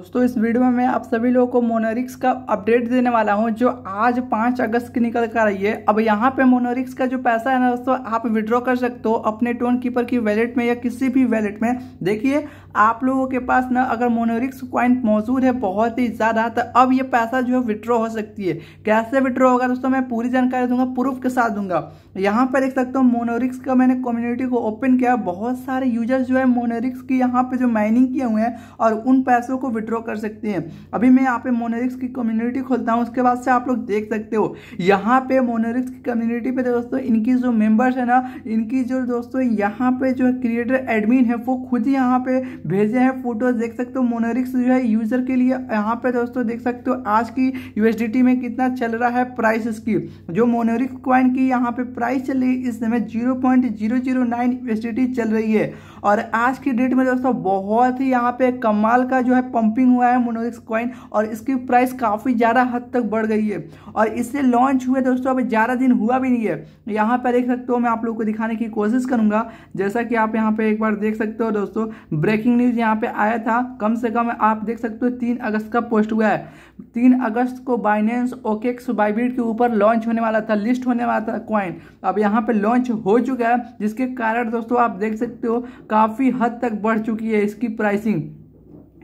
दोस्तों इस वीडियो में मैं आप सभी लोगों को मोनोरिक्स का अपडेट देने वाला हूं जो आज पाँच अगस्त की निकल कर आई है अब यहाँ पे मोनोरिक्स का जो पैसा है ना दोस्तों आप विड्रॉ कर सकते हो अपने टोन कीपर की वैलेट में या किसी भी वैलेट में देखिए आप लोगों के पास ना अगर मोनोरिक्स क्वाइन मौजूद है बहुत ही ज़्यादा तो अब ये पैसा जो है विड्रॉ हो सकती है कैसे विड्रॉ होगा दोस्तों मैं पूरी जानकारी दूंगा प्रूफ के साथ दूंगा यहाँ पर देख सकते हो मोनोरिक्स का मैंने कम्युनिटी को ओपन किया बहुत सारे यूजर्स जो है मोनोरिक्स की यहाँ पे जो माइनिंग किए हुए हैं और उन पैसों को विड्रॉ विड्रॉ कर सकते हैं अभी मैं यहाँ पे मोनरिक्स की कम्युनिटी खोलता हूँ उसके बाद से आप लोग देख सकते हो यहाँ पे मोनरिक्स की कम्युनिटी पे दोस्तों इनकी जो मेंबर्स है ना इनकी जो दोस्तों यहाँ पे जो क्रिएटर एडमिन है वो खुद ही यहाँ पे भेजे हैं फोटोज देख सकते हो मोनरिक्स जो है यूजर के लिए यहाँ पे दोस्तों देख सकते हो आज की यूएसडीटी में कितना चल रहा है प्राइस इसकी जो मोनोरिक क्वाइन की यहाँ पे प्राइस चल रही है इस समय जीरो पॉइंट चल रही है और आज की डेट में दोस्तों बहुत ही यहाँ पे कमाल का जो है पंपिंग हुआ है मोनोरिक्स कॉइन और इसकी प्राइस काफ़ी ज़्यादा हद तक बढ़ गई है और इससे लॉन्च हुए दोस्तों अब ज़्यादा दिन हुआ भी नहीं है यहाँ पर देख सकते हो मैं आप लोग को दिखाने की कोशिश करूँगा जैसा कि आप यहाँ पर एक बार देख सकते हो दोस्तों ब्रेकिंग न्यूज़ यहाँ पर आया था कम से कम आप देख सकते हो तीन अगस्त का पोस्ट हुआ है तीन अगस्त को बाइनेंस ओकेक्स बाइब्रिड के ऊपर लॉन्च होने वाला था लिस्ट होने वाला था क्वाइन अब यहाँ पे लॉन्च हो चुका है जिसके कारण दोस्तों आप देख सकते हो काफ़ी हद तक बढ़ चुकी है इसकी प्राइसिंग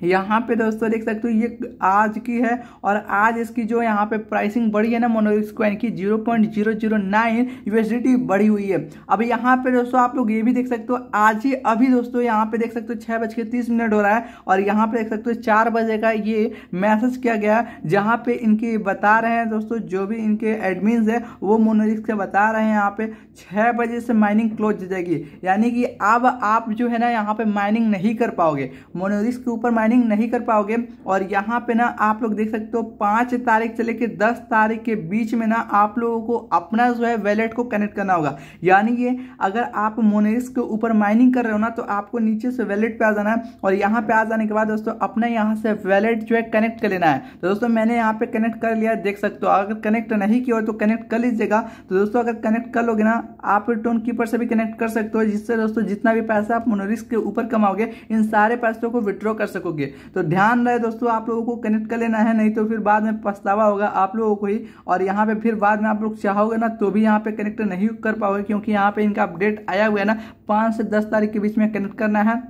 यहाँ पे दोस्तों देख सकते हो ये आज की है और आज इसकी जो यहाँ पे प्राइसिंग बढ़ी है ना मोनोलिक्स कॉइन की zero point zero zero nine USDT बढ़ी हुई है अब यहाँ पे दोस्तों आप लोग ये भी देख सकते हो आज ही अभी दोस्तों यहाँ पे देख सकते हो छः बज के तीस मिनट हो रहा है और यहाँ पे देख सकते हो चार बजे का ये मैसेज किया गया जहाँ पे इनके बता रहे हैं दोस्तों जो भी इनके एडमिन है वो मोनोलिक्स के बता रहे हैं यहाँ पे छः बजे से माइनिंग क्लोज हो जाएगी यानी कि अब आप जो है ना यहाँ पे माइनिंग नहीं कर पाओगे मोनोलिक्स के ऊपर अर्निंग नहीं कर पाओगे और यहाँ पे ना आप लोग देख सकते हो पाँच तारीख से लेकर दस तारीख के बीच में ना आप लोगों को अपना जो है वैलेट को कनेक्ट करना होगा यानी ये अगर आप मोनेस के ऊपर माइनिंग कर रहे हो ना तो आपको नीचे से वैलेट पे आ जाना है और यहाँ पे आ जाने के बाद दोस्तों अपना यहाँ से वैलेट जो है कनेक्ट कर लेना है तो दोस्तों मैंने यहाँ पे कनेक्ट कर लिया देख सकते हो अगर कनेक्ट नहीं किया तो कनेक्ट कर लीजिएगा तो दोस्तों अगर कनेक्ट कर लोगे ना आप टोन कीपर से भी कनेक्ट कर सकते हो जिससे दोस्तों जितना भी पैसा आप मोनोरिस्क के ऊपर कमाओगे इन सारे पैसों को विड्रॉ कर सकोगे दोगे तो ध्यान रहे दोस्तों आप लोगों को कनेक्ट कर लेना है नहीं तो फिर बाद में पछतावा होगा आप लोगों को ही और यहाँ पे फिर बाद में आप लोग चाहोगे ना तो भी यहाँ पे कनेक्ट नहीं कर पाओगे क्योंकि यहाँ पे इनका अपडेट आया हुआ है ना पाँच से दस तारीख के बीच में कनेक्ट करना है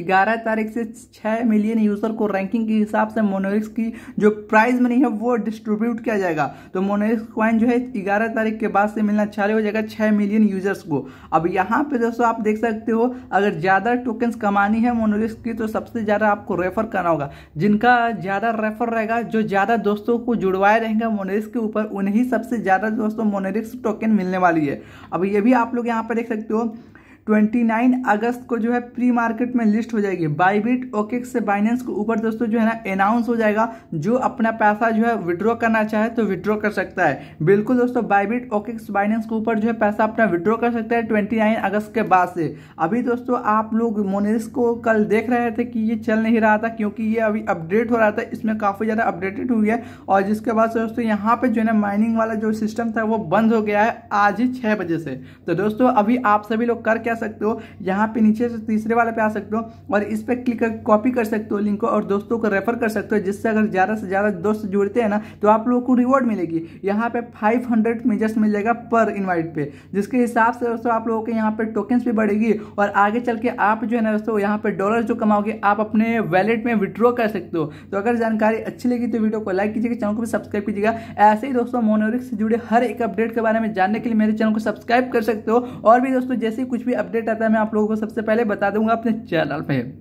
ग्यारह तारीख से छः मिलियन यूज़र को रैंकिंग के हिसाब से मोनोरिक्स की जो प्राइस मनी है वो डिस्ट्रीब्यूट किया जाएगा तो मोनोरिक्स क्वाइन जो है ग्यारह तारीख के बाद से मिलना चालू हो जाएगा छः मिलियन यूजर्स को अब यहाँ पे दोस्तों आप देख सकते हो अगर ज़्यादा टोकन्स कमानी है मोनोरिक्स की तो सबसे ज़्यादा आपको रेफर करना होगा जिनका ज़्यादा रेफर रहेगा जो ज़्यादा दोस्तों को जुड़वाए रहेंगे मोनोरिक्स के ऊपर उन्हीं सबसे ज़्यादा दोस्तों मोनोरिक्स टोकन मिलने वाली है अब ये भी आप लोग यहाँ पर देख सकते हो 29 अगस्त को जो है प्री मार्केट में लिस्ट हो जाएगी बाईबिट ओके से बाइनेंस के ऊपर दोस्तों जो है ना अनाउंस हो जाएगा जो अपना पैसा जो है विड्रॉ करना चाहे तो विड्रॉ कर सकता है बिल्कुल दोस्तों बाईबिट ओकेक्स बाइनेंस के ऊपर जो है पैसा अपना विड्रॉ कर सकता है ट्वेंटी अगस्त के बाद से अभी दोस्तों आप लोग मोनिस को कल देख रहे थे कि ये चल नहीं रहा था क्योंकि ये अभी अपडेट हो रहा था इसमें काफ़ी ज़्यादा अपडेटेड हुई है और जिसके बाद दोस्तों यहाँ पे जो है ना माइनिंग वाला जो सिस्टम था वो बंद हो गया है आज ही छः बजे से तो दोस्तों अभी आप सभी लोग कर क्या क्या सकते हो यहाँ पे नीचे से तीसरे वाले पे आ सकते हो और इस पर क्लिक करके कॉपी कर सकते हो लिंक को और दोस्तों को रेफर कर सकते हो जिससे अगर ज़्यादा से ज़्यादा दोस्त जुड़ते हैं ना तो आप लोगों को रिवॉर्ड मिलेगी यहाँ पे 500 हंड्रेड मेजर्स मिल जाएगा पर इन्वाइट पे जिसके हिसाब से दोस्तों आप लोगों के यहाँ पे टोकन्स भी बढ़ेगी और आगे चल के आप जो है ना दोस्तों यहाँ पे डॉलर जो कमाओगे आप अपने वैलेट में विड्रॉ कर सकते हो तो अगर जानकारी अच्छी लगी तो वीडियो को लाइक कीजिएगा चैनल को भी सब्सक्राइब कीजिएगा ऐसे ही दोस्तों मोनोरिक्स से जुड़े हर एक अपडेट के बारे में जानने के लिए मेरे चैनल को सब्सक्राइब कर सकते हो और भी दोस्तों जैसे कुछ भी अपडेट आता है मैं आप लोगों को सबसे पहले बता दूंगा अपने चैनल पर